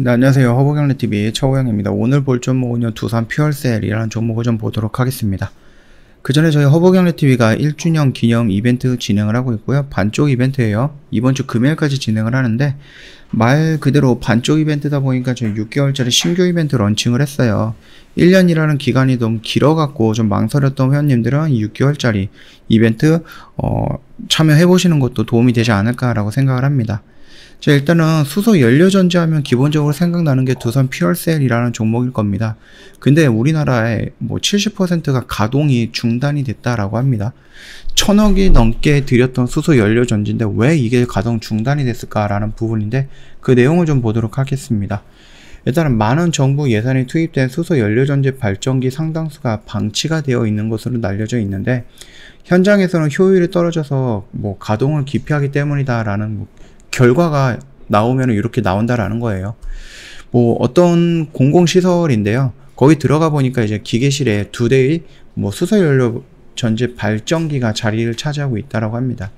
네, 안녕하세요. 허브경례TV 최호영입니다. 오늘 볼 종목은요, 두산 퓨얼셀이라는 종목을 좀 보도록 하겠습니다. 그 전에 저희 허브경례TV가 1주년 기념 이벤트 진행을 하고 있고요. 반쪽 이벤트예요. 이번 주 금요일까지 진행을 하는데, 말 그대로 반쪽 이벤트다 보니까 저희 6개월짜리 신규 이벤트 런칭을 했어요. 1년이라는 기간이 너무 길어갖고 좀 망설였던 회원님들은 6개월짜리 이벤트, 어, 참여해보시는 것도 도움이 되지 않을까라고 생각을 합니다. 자 일단은 수소 연료 전지하면 기본적으로 생각나는 게 두산 퓨얼셀이라는 종목일 겁니다. 근데 우리나라에뭐 70%가 가동이 중단이 됐다라고 합니다. 천억이 넘게 들였던 수소 연료 전지인데 왜 이게 가동 중단이 됐을까라는 부분인데 그 내용을 좀 보도록 하겠습니다. 일단은 많은 정부 예산이 투입된 수소 연료전지 발전기 상당수가 방치가 되어 있는 것으로 알려져 있는데 현장에서는 효율이 떨어져서 뭐 가동을 기피하기 때문이다라는 결과가 나오면 이렇게 나온다라는 거예요. 뭐 어떤 공공시설인데요. 거기 들어가 보니까 이제 기계실에 두 대의 뭐 수소연료 전지 발전기가 자리를 차지하고 있다라고 합니다.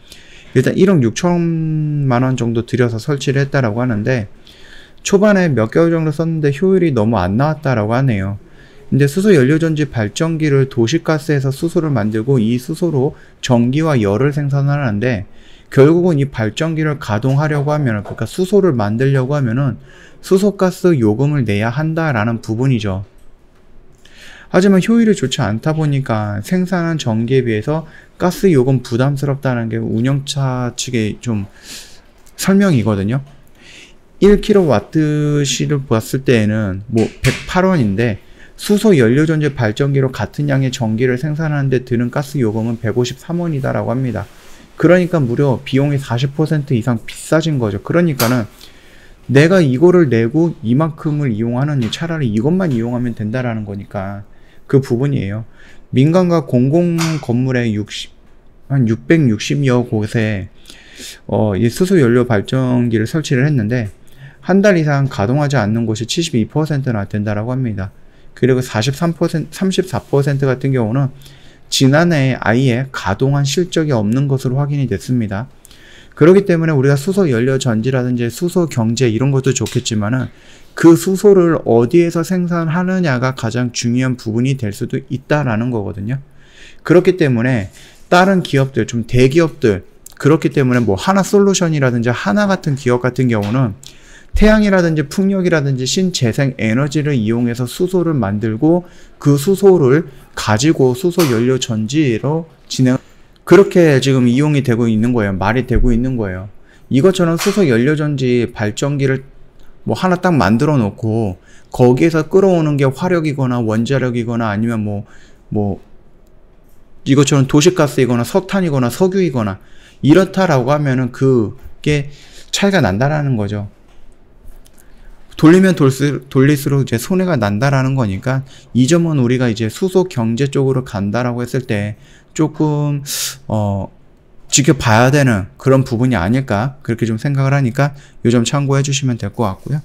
일단 1억 6천만 원 정도 들여서 설치를 했다라고 하는데 초반에 몇 개월 정도 썼는데 효율이 너무 안 나왔다라고 하네요. 근데 수소 연료전지 발전기를 도시가스에서 수소를 만들고 이 수소로 전기와 열을 생산하는데 결국은 이 발전기를 가동하려고 하면 그러니까 수소를 만들려고 하면은 수소가스 요금을 내야 한다라는 부분이죠. 하지만 효율이 좋지 않다 보니까 생산한 전기에 비해서 가스 요금 부담스럽다는 게 운영차 측의 좀 설명이거든요. 1kWh를 봤을 때에는 뭐 108원인데 수소 연료전지 발전기로 같은 양의 전기를 생산하는데 드는 가스 요금은 153원이다라고 합니다. 그러니까 무려 비용이 40% 이상 비싸진 거죠. 그러니까는 내가 이거를 내고 이만큼을 이용하는 차라리 이것만 이용하면 된다라는 거니까 그 부분이에요. 민간과 공공 건물의 60, 한 660여 곳에 어, 이 수소 연료 발전기를 설치를 했는데 한 달 이상 가동하지 않는 곳이 72%나 된다라고 합니다. 그리고 43%, 34% 같은 경우는 지난해 아예 가동한 실적이 없는 것으로 확인이 됐습니다. 그렇기 때문에 우리가 수소 연료 전지라든지 수소 경제 이런 것도 좋겠지만은 그 수소를 어디에서 생산하느냐가 가장 중요한 부분이 될 수도 있다라는 거거든요. 그렇기 때문에 다른 기업들, 좀 대기업들, 그렇기 때문에 뭐 하나 솔루션이라든지 하나 같은 기업 같은 경우는 태양이라든지 풍력이라든지 신재생 에너지를 이용해서 수소를 만들고 그 수소를 가지고 수소 연료 전지로 진행 그렇게 지금 이용이 되고 있는 거예요. 말이 되고 있는 거예요. 이것처럼 수소 연료 전지 발전기를 뭐 하나 딱 만들어 놓고 거기에서 끌어오는 게 화력이거나 원자력이거나 아니면 뭐뭐 뭐 이것처럼 도시가스이거나 석탄이거나 석유이거나 이렇다라고 하면은 그게 차이가 난다라는 거죠. 돌리면 돌수, 돌릴수록 이제 손해가 난다라는 거니까 이 점은 우리가 이제 수소 경제 쪽으로 간다라고 했을 때 조금 어 지켜봐야 되는 그런 부분이 아닐까 그렇게 좀 생각을 하니까 요점 참고해 주시면 될 것 같고요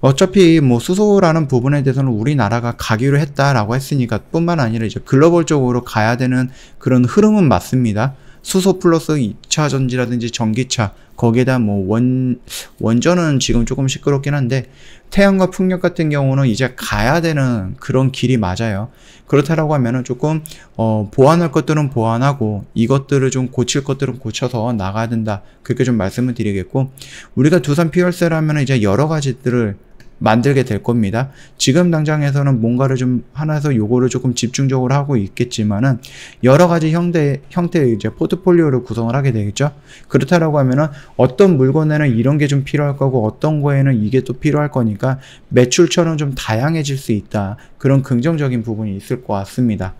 어차피 뭐 수소라는 부분에 대해서는 우리나라가 가기로 했다라고 했으니까 뿐만 아니라 이제 글로벌적으로 가야 되는 그런 흐름은 맞습니다 수소 플러스 2차 전지라든지 전기차 거기에다 뭐 원 원전은 지금 조금 시끄럽긴 한데 태양과 풍력 같은 경우는 이제 가야 되는 그런 길이 맞아요. 그렇다라고 하면은 조금 어 보완할 것들은 보완하고 이것들을 좀 고칠 것들은 고쳐서 나가야 된다. 그렇게 좀 말씀을 드리겠고 우리가 두산 피열세라면 은 이제 여러 가지들을 만들게 될 겁니다. 지금 당장에서는 뭔가를 좀 하나에서 요거를 조금 집중적으로 하고 있겠지만은 여러 가지 형태, 형태의 이제 포트폴리오를 구성을 하게 되겠죠. 그렇다라고 하면은 어떤 물건에는 이런 게 좀 필요할 거고 어떤 거에는 이게 또 필요할 거니까 매출처럼 좀 다양해질 수 있다. 그런 긍정적인 부분이 있을 것 같습니다.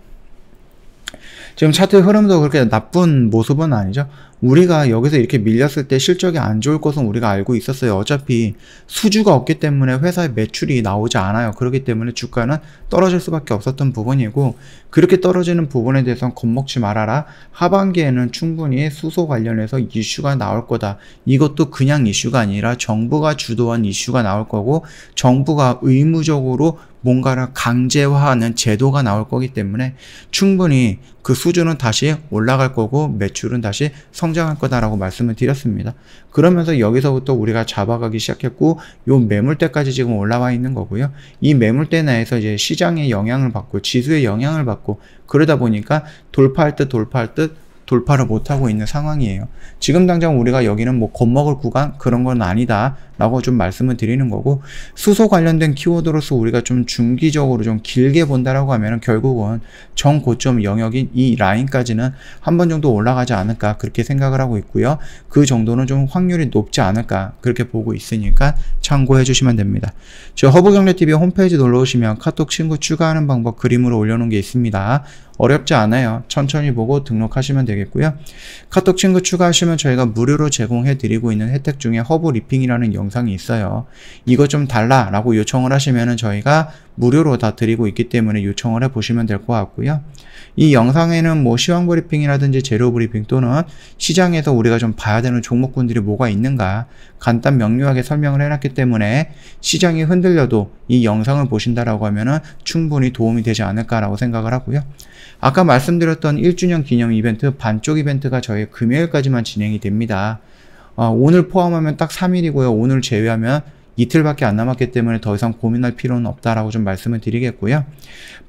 지금 차트 흐름도 그렇게 나쁜 모습은 아니죠. 우리가 여기서 이렇게 밀렸을 때 실적이 안 좋을 것은 우리가 알고 있었어요. 어차피 수주가 없기 때문에 회사의 매출이 나오지 않아요. 그렇기 때문에 주가는 떨어질 수밖에 없었던 부분이고 그렇게 떨어지는 부분에 대해서는 겁먹지 말아라. 하반기에는 충분히 수소 관련해서 이슈가 나올 거다. 이것도 그냥 이슈가 아니라 정부가 주도한 이슈가 나올 거고 정부가 의무적으로 뭔가를 강제화하는 제도가 나올 거기 때문에 충분히 그 수준은 다시 올라갈 거고 매출은 다시 성 성장할 거다라고 말씀을 드렸습니다. 그러면서 여기서부터 우리가 잡아가기 시작했고 요 매물대까지 지금 올라와 있는 거고요. 이 매물대 내에서 이제 시장의 영향을 받고 지수의 영향을 받고 그러다 보니까 돌파할 듯 돌파할 듯 돌파를 못하고 있는 상황이에요. 지금 당장 우리가 여기는 뭐 겁먹을 구간 그런 건 아니다. 라고 좀 말씀을 드리는 거고 수소 관련된 키워드로서 우리가 좀 중기적으로 좀 길게 본다라고 하면 결국은 정 고점 영역인 이 라인까지는 한 번 정도 올라가지 않을까 그렇게 생각을 하고 있고요 그 정도는 좀 확률이 높지 않을까 그렇게 보고 있으니까 참고해 주시면 됩니다 저 허브경제TV 홈페이지 놀러 오시면 카톡 친구 추가하는 방법 그림으로 올려놓은 게 있습니다 어렵지 않아요 천천히 보고 등록하시면 되겠고요 카톡 친구 추가하시면 저희가 무료로 제공해 드리고 있는 혜택 중에 허브 리핑이라는 영역 영상이 있어요. 이거 좀 달라라고 요청을 하시면은 저희가 무료로 다 드리고 있기 때문에 요청을 해 보시면 될 것 같고요. 이 영상에는 뭐 시황 브리핑이라든지 재료 브리핑 또는 시장에서 우리가 좀 봐야 되는 종목군들이 뭐가 있는가 간단 명료하게 설명을 해놨기 때문에 시장이 흔들려도 이 영상을 보신다라고 하면은 충분히 도움이 되지 않을까라고 생각을 하고요. 아까 말씀드렸던 1주년 기념 이벤트 반쪽 이벤트가 저희 금요일까지만 진행이 됩니다. 어, 오늘 포함하면 딱 3일이고요. 오늘 제외하면 이틀밖에 안 남았기 때문에 더 이상 고민할 필요는 없다라고 좀 말씀을 드리겠고요.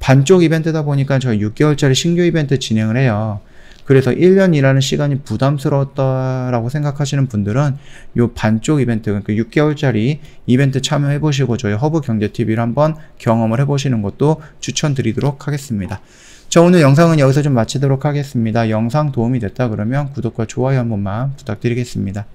반쪽 이벤트다 보니까 저희 6개월짜리 신규 이벤트 진행을 해요. 그래서 1년이라는 시간이 부담스러웠다라고 생각하시는 분들은 요 반쪽 이벤트, 그러니까 6개월짜리 이벤트 참여해 보시고 저희 허브 경제TV를 한번 경험을 해 보시는 것도 추천드리도록 하겠습니다. 저 오늘 영상은 여기서 좀 마치도록 하겠습니다. 영상 도움이 됐다 그러면 구독과 좋아요 한 번만 부탁드리겠습니다.